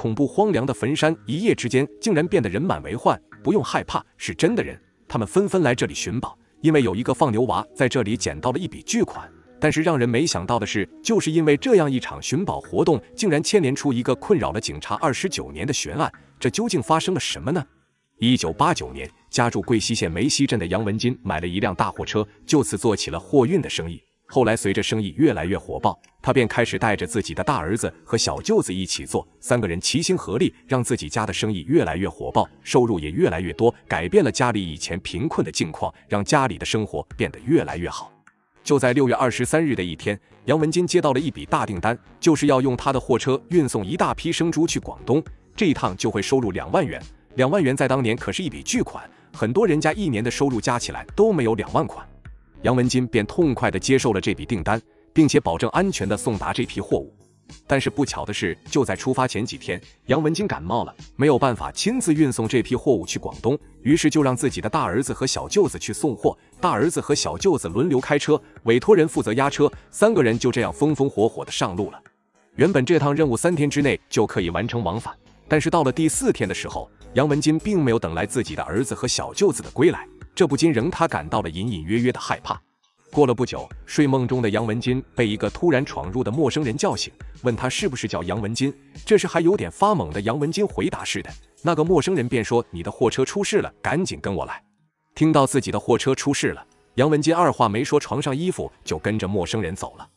恐怖荒凉的坟山，一夜之间竟然变得人满为患。不用害怕，是真的人，他们纷纷来这里寻宝，因为有一个放牛娃在这里捡到了一笔巨款。但是让人没想到的是，就是因为这样一场寻宝活动，竟然牵连出一个困扰了警察二十九年的悬案。这究竟发生了什么呢？一九八九年，家住贵溪县梅溪镇的杨文金买了一辆大货车，就此做起了货运的生意。后来，随着生意越来越火爆，他便开始带着自己的大儿子和小舅子一起做，三个人齐心合力，让自己家的生意越来越火爆，收入也越来越多，改变了家里以前贫困的境况，让家里的生活变得越来越好。就在六月二十三日的一天，杨文金接到了一笔大订单，就是要用他的货车运送一大批生猪去广东，这一趟就会收入两万元。两万元在当年可是一笔巨款，很多人家一年的收入加起来都没有两万块。杨文金便痛快地接受了这笔订单，并且保证安全地送达这批货物。但是不巧的是，就在出发前几天，杨文金感冒了，没有办法亲自运送这批货物去广东，于是就让自己的大儿子和小舅子去送货。大儿子和小舅子轮流开车，委托人负责押车，三个人就这样风风火火的上路了。原本这趟任务三天之内就可以完成往返，但是到了第四天的时候，杨文金并没有等来自己的儿子和小舅子的归来。这不禁仍他感到了隐隐约约的害怕。过了不久，睡梦中的杨文金被一个突然闯入的陌生人叫醒，问他是不是叫杨文金。这时还有点发懵的杨文金回答：“是的。”那个陌生人便说：“你的货车出事了，赶紧跟我来。”听到自己的货车出事了，杨文金二话没说，穿上衣服就跟着陌生人走了。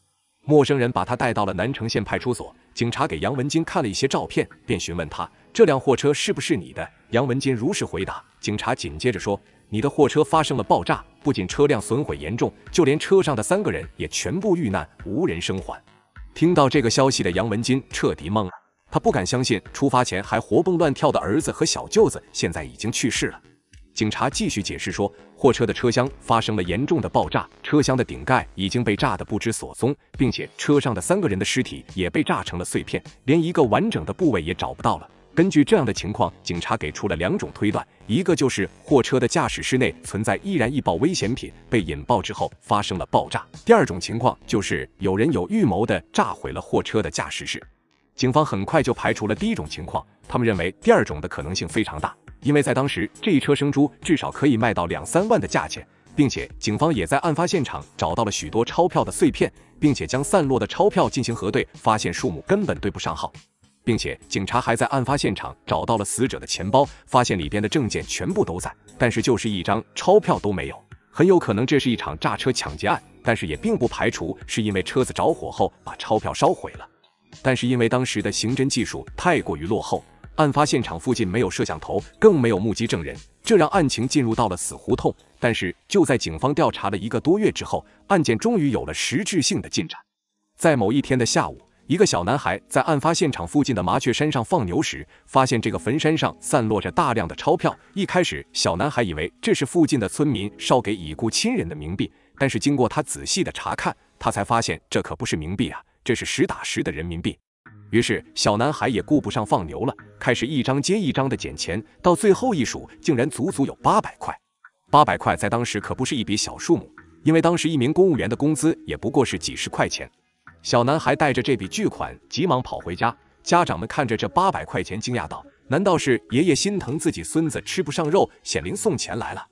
陌生人把他带到了南城县派出所，警察给杨文金看了一些照片，便询问他：“这辆货车是不是你的？”杨文金如实回答。警察紧接着说。你的货车发生了爆炸，不仅车辆损毁严重，就连车上的三个人也全部遇难，无人生还。听到这个消息的杨文金彻底懵了，他不敢相信，出发前还活蹦乱跳的儿子和小舅子现在已经去世了。警察继续解释说，货车的车厢发生了严重的爆炸，车厢的顶盖已经被炸得不知所踪，并且车上的三个人的尸体也被炸成了碎片，连一个完整的部位也找不到了。根据这样的情况，警察给出了两种推断：一个就是货车的驾驶室内存在易燃易爆危险品，被引爆之后发生了爆炸；第二种情况就是有人有预谋的炸毁了货车的驾驶室。警方很快就排除了第一种情况，他们认为第二种的可能性非常大，因为在当时这一车生猪至少可以卖到两三万的价钱，并且警方也在案发现场找到了许多钞票的碎片，并且将散落的钞票进行核对，发现数目根本对不上号。并且，警察还在案发现场找到了死者的钱包，发现里边的证件全部都在，但是就是一张钞票都没有。很有可能这是一场炸车抢劫案，但是也并不排除是因为车子着火后把钞票烧毁了。但是因为当时的刑侦技术太过于落后，案发现场附近没有摄像头，更没有目击证人，这让案情进入到了死胡同。但是就在警方调查了一个多月之后，案件终于有了实质性的进展。在某一天的下午。一个小男孩在案发现场附近的麻雀山上放牛时，发现这个坟山上散落着大量的钞票。一开始，小男孩以为这是附近的村民烧给已故亲人的冥币，但是经过他仔细的查看，他才发现这可不是冥币啊，这是实打实的人民币。于是，小男孩也顾不上放牛了，开始一张接一张的捡钱，到最后一数，竟然足足有八百块。八百块在当时可不是一笔小数目，因为当时一名公务员的工资也不过是几十块钱。小男孩带着这笔巨款，急忙跑回家。家长们看着这八百块钱，惊讶道：“难道是爷爷心疼自己孙子吃不上肉，显灵送钱来了？”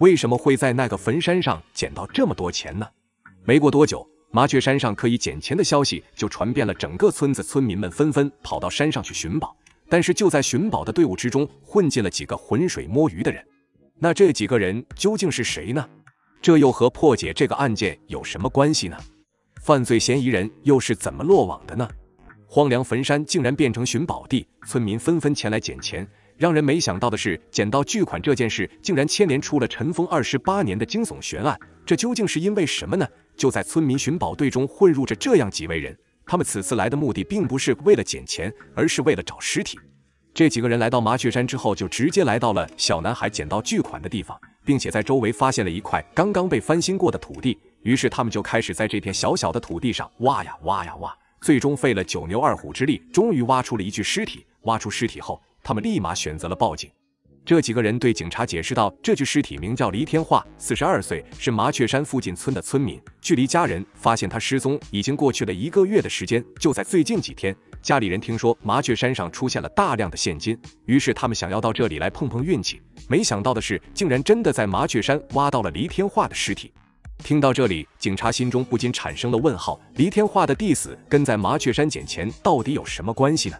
为什么会在那个坟山上捡到这么多钱呢？没过多久，麻雀山上可以捡钱的消息就传遍了整个村子，村民们纷纷跑到山上去寻宝。但是就在寻宝的队伍之中，混进了几个浑水摸鱼的人。那这几个人究竟是谁呢？这又和破解这个案件有什么关系呢？犯罪嫌疑人又是怎么落网的呢？荒凉坟山竟然变成寻宝地，村民纷纷前来捡钱。让人没想到的是，捡到巨款这件事竟然牵连出了尘封二十八年的惊悚悬案。这究竟是因为什么呢？就在村民寻宝队中混入着这样几位人，他们此次来的目的并不是为了捡钱，而是为了找尸体。这几个人来到麻雀山之后，就直接来到了小男孩捡到巨款的地方，并且在周围发现了一块刚刚被翻新过的土地。于是他们就开始在这片小小的土地上挖呀挖呀挖，最终费了九牛二虎之力，终于挖出了一具尸体。挖出尸体后，他们立马选择了报警。这几个人对警察解释道：“这具尸体名叫黎天化，四十二岁，是麻雀山附近村的村民。距离家人发现他失踪已经过去了一个月的时间。就在最近几天，家里人听说麻雀山上出现了大量的现金，于是他们想要到这里来碰碰运气。没想到的是，竟然真的在麻雀山挖到了黎天化的尸体。”听到这里，警察心中不禁产生了问号：黎天化的弟子跟在麻雀山捡钱到底有什么关系呢？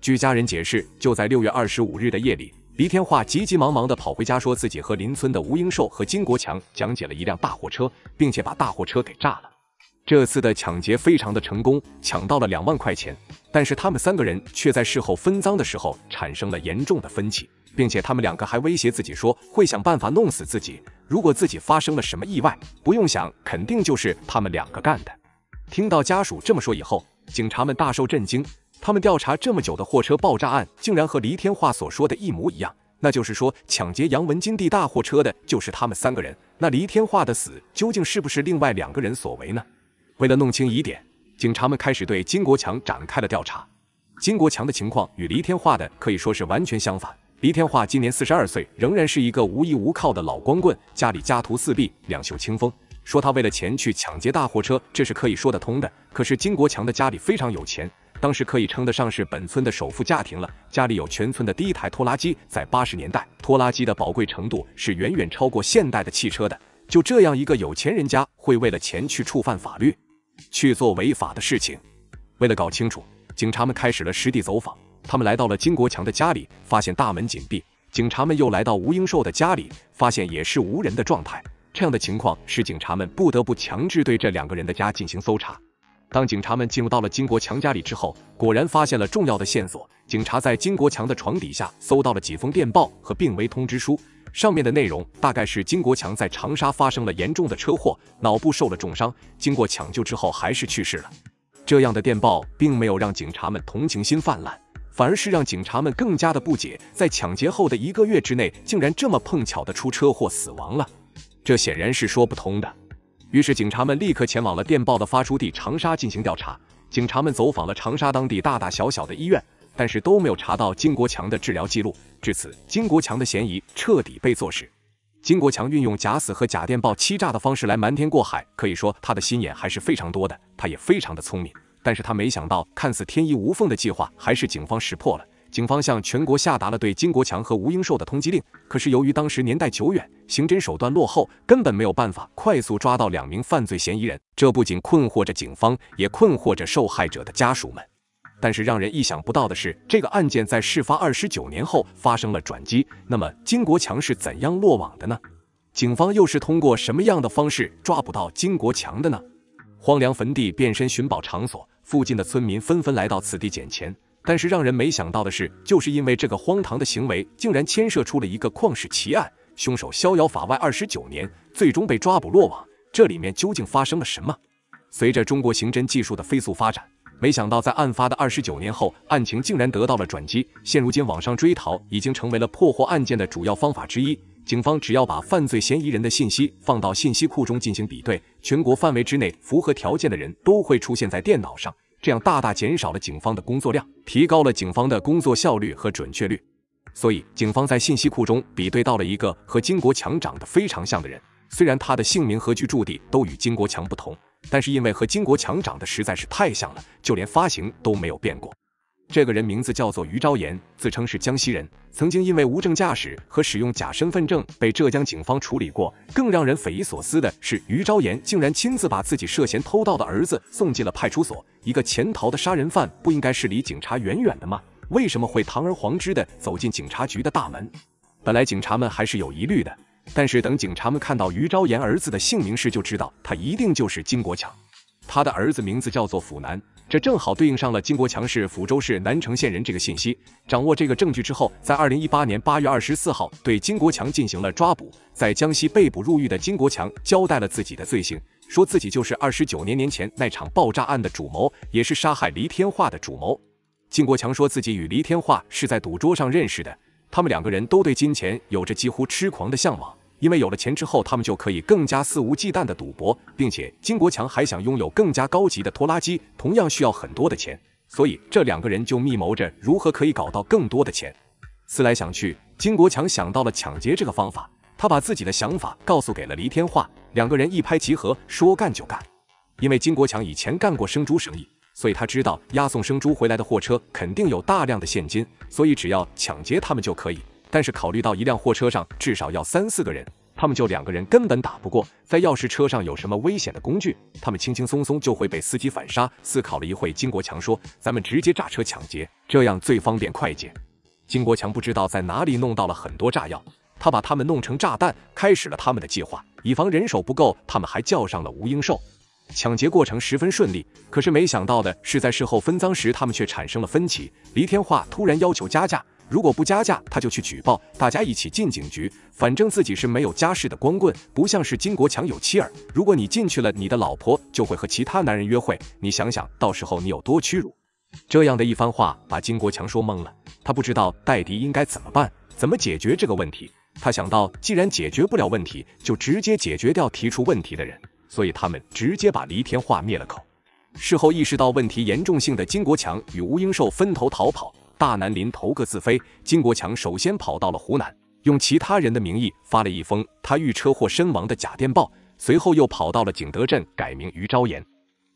据家人解释，就在六月二十五日的夜里，黎天化急急忙忙地跑回家，说自己和邻村的吴英寿和金国强讲解了一辆大货车，并且把大货车给炸了。这次的抢劫非常的成功，抢到了两万块钱。但是他们三个人却在事后分赃的时候产生了严重的分歧，并且他们两个还威胁自己说会想办法弄死自己。如果自己发生了什么意外，不用想，肯定就是他们两个干的。听到家属这么说以后，警察们大受震惊。他们调查这么久的货车爆炸案，竟然和黎天化所说的一模一样，那就是说抢劫杨文金地大货车的就是他们三个人。那黎天化的死究竟是不是另外两个人所为呢？为了弄清疑点。警察们开始对金国强展开了调查。金国强的情况与黎天化的可以说是完全相反。黎天化今年四十二岁，仍然是一个无依无靠的老光棍，家里家徒四壁，两袖清风。说他为了钱去抢劫大货车，这是可以说得通的。可是金国强的家里非常有钱，当时可以称得上是本村的首富家庭了。家里有全村的第一台拖拉机，在八十年代，拖拉机的宝贵程度是远远超过现代的汽车的。就这样一个有钱人家，会为了钱去触犯法律？去做违法的事情。为了搞清楚，警察们开始了实地走访。他们来到了金国强的家里，发现大门紧闭。警察们又来到吴英寿的家里，发现也是无人的状态。这样的情况使警察们不得不强制对这两个人的家进行搜查。当警察们进入到了金国强家里之后，果然发现了重要的线索。警察在金国强的床底下搜到了几封电报和病危通知书。上面的内容大概是金国强在长沙发生了严重的车祸，脑部受了重伤，经过抢救之后还是去世了。这样的电报并没有让警察们同情心泛滥，反而是让警察们更加的不解，在抢劫后的一个月之内，竟然这么碰巧的出车祸死亡了，这显然是说不通的。于是警察们立刻前往了电报的发出地长沙进行调查，警察们走访了长沙当地大大小小的医院。但是都没有查到金国强的治疗记录，至此，金国强的嫌疑彻底被坐实。金国强运用假死和假电报欺诈的方式来瞒天过海，可以说他的心眼还是非常多的，他也非常的聪明。但是他没想到，看似天衣无缝的计划，还是警方识破了。警方向全国下达了对金国强和吴英寿的通缉令。可是由于当时年代久远，刑侦手段落后，根本没有办法快速抓到两名犯罪嫌疑人。这不仅困惑着警方，也困惑着受害者的家属们。但是让人意想不到的是，这个案件在事发二十九年后发生了转机。那么金国强是怎样落网的呢？警方又是通过什么样的方式抓捕到金国强的呢？荒凉坟地变身寻宝场所，附近的村民纷纷来到此地捡钱。但是让人没想到的是，就是因为这个荒唐的行为，竟然牵涉出了一个旷世奇案，凶手逍遥法外二十九年，最终被抓捕落网。这里面究竟发生了什么？随着中国刑侦技术的飞速发展。没想到，在案发的二十九年后，案情竟然得到了转机。现如今，网上追逃已经成为了破获案件的主要方法之一。警方只要把犯罪嫌疑人的信息放到信息库中进行比对，全国范围之内符合条件的人都会出现在电脑上，这样大大减少了警方的工作量，提高了警方的工作效率和准确率。所以，警方在信息库中比对到了一个和金国强长得非常像的人，虽然他的姓名和居住地都与金国强不同。但是因为和金国强长得实在是太像了，就连发型都没有变过。这个人名字叫做于昭言，自称是江西人，曾经因为无证驾驶和使用假身份证被浙江警方处理过。更让人匪夷所思的是，于昭言竟然亲自把自己涉嫌偷盗的儿子送进了派出所。一个潜逃的杀人犯不应该是离警察远远的吗？为什么会堂而皇之的走进警察局的大门？本来警察们还是有疑虑的。但是等警察们看到于昭言儿子的姓名时，就知道他一定就是金国强。他的儿子名字叫做府南，这正好对应上了金国强是抚州市南城县人这个信息。掌握这个证据之后，在二零一八年八月二十四号，对金国强进行了抓捕。在江西被捕入狱的金国强交代了自己的罪行，说自己就是二十九年年前那场爆炸案的主谋，也是杀害黎天化的主谋。金国强说自己与黎天化是在赌桌上认识的。他们两个人都对金钱有着几乎痴狂的向往，因为有了钱之后，他们就可以更加肆无忌惮的赌博，并且金国强还想拥有更加高级的拖拉机，同样需要很多的钱，所以这两个人就密谋着如何可以搞到更多的钱。思来想去，金国强想到了抢劫这个方法，他把自己的想法告诉给了黎天化，两个人一拍即合，说干就干。因为金国强以前干过生猪生意。所以他知道押送生猪回来的货车肯定有大量的现金，所以只要抢劫他们就可以。但是考虑到一辆货车上至少要三四个人，他们就两个人根本打不过。在钥匙车上有什么危险的工具，他们轻轻松松就会被司机反杀。思考了一会，金国强说：“咱们直接炸车抢劫，这样最方便快捷。”金国强不知道在哪里弄到了很多炸药，他把他们弄成炸弹，开始了他们的计划。以防人手不够，他们还叫上了吴英寿。抢劫过程十分顺利，可是没想到的是，在事后分赃时，他们却产生了分歧。黎天化突然要求加价，如果不加价，他就去举报，大家一起进警局。反正自己是没有家室的光棍，不像是金国强有妻儿。如果你进去了，你的老婆就会和其他男人约会，你想想到时候你有多屈辱？这样的一番话把金国强说懵了，他不知道戴迪应该怎么办，怎么解决这个问题。他想到，既然解决不了问题，就直接解决掉提出问题的人。所以他们直接把黎天化灭了口。事后意识到问题严重性的金国强与吴英寿分头逃跑，大难临头各自飞。金国强首先跑到了湖南，用其他人的名义发了一封他遇车祸身亡的假电报，随后又跑到了景德镇，改名于昭妍。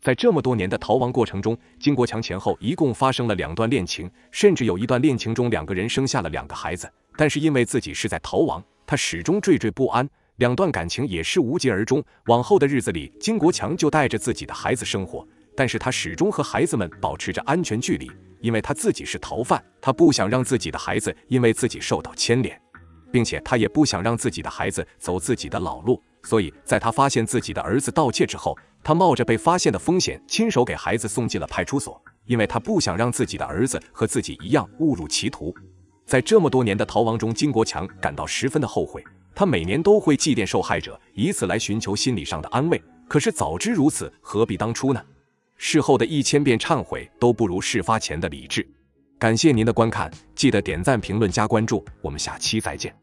在这么多年的逃亡过程中，金国强前后一共发生了两段恋情，甚至有一段恋情中两个人生下了两个孩子，但是因为自己是在逃亡，他始终惴惴不安。两段感情也是无疾而终。往后的日子里，金国强就带着自己的孩子生活，但是他始终和孩子们保持着安全距离，因为他自己是逃犯，他不想让自己的孩子因为自己受到牵连，并且他也不想让自己的孩子走自己的老路。所以，在他发现自己的儿子盗窃之后，他冒着被发现的风险，亲手给孩子送进了派出所，因为他不想让自己的儿子和自己一样误入歧途。在这么多年的逃亡中，金国强感到十分的后悔。他每年都会祭奠受害者，以此来寻求心理上的安慰。可是早知如此，何必当初呢？事后的一千遍忏悔都不如事发前的理智。感谢您的观看，记得点赞、评论、加关注，我们下期再见。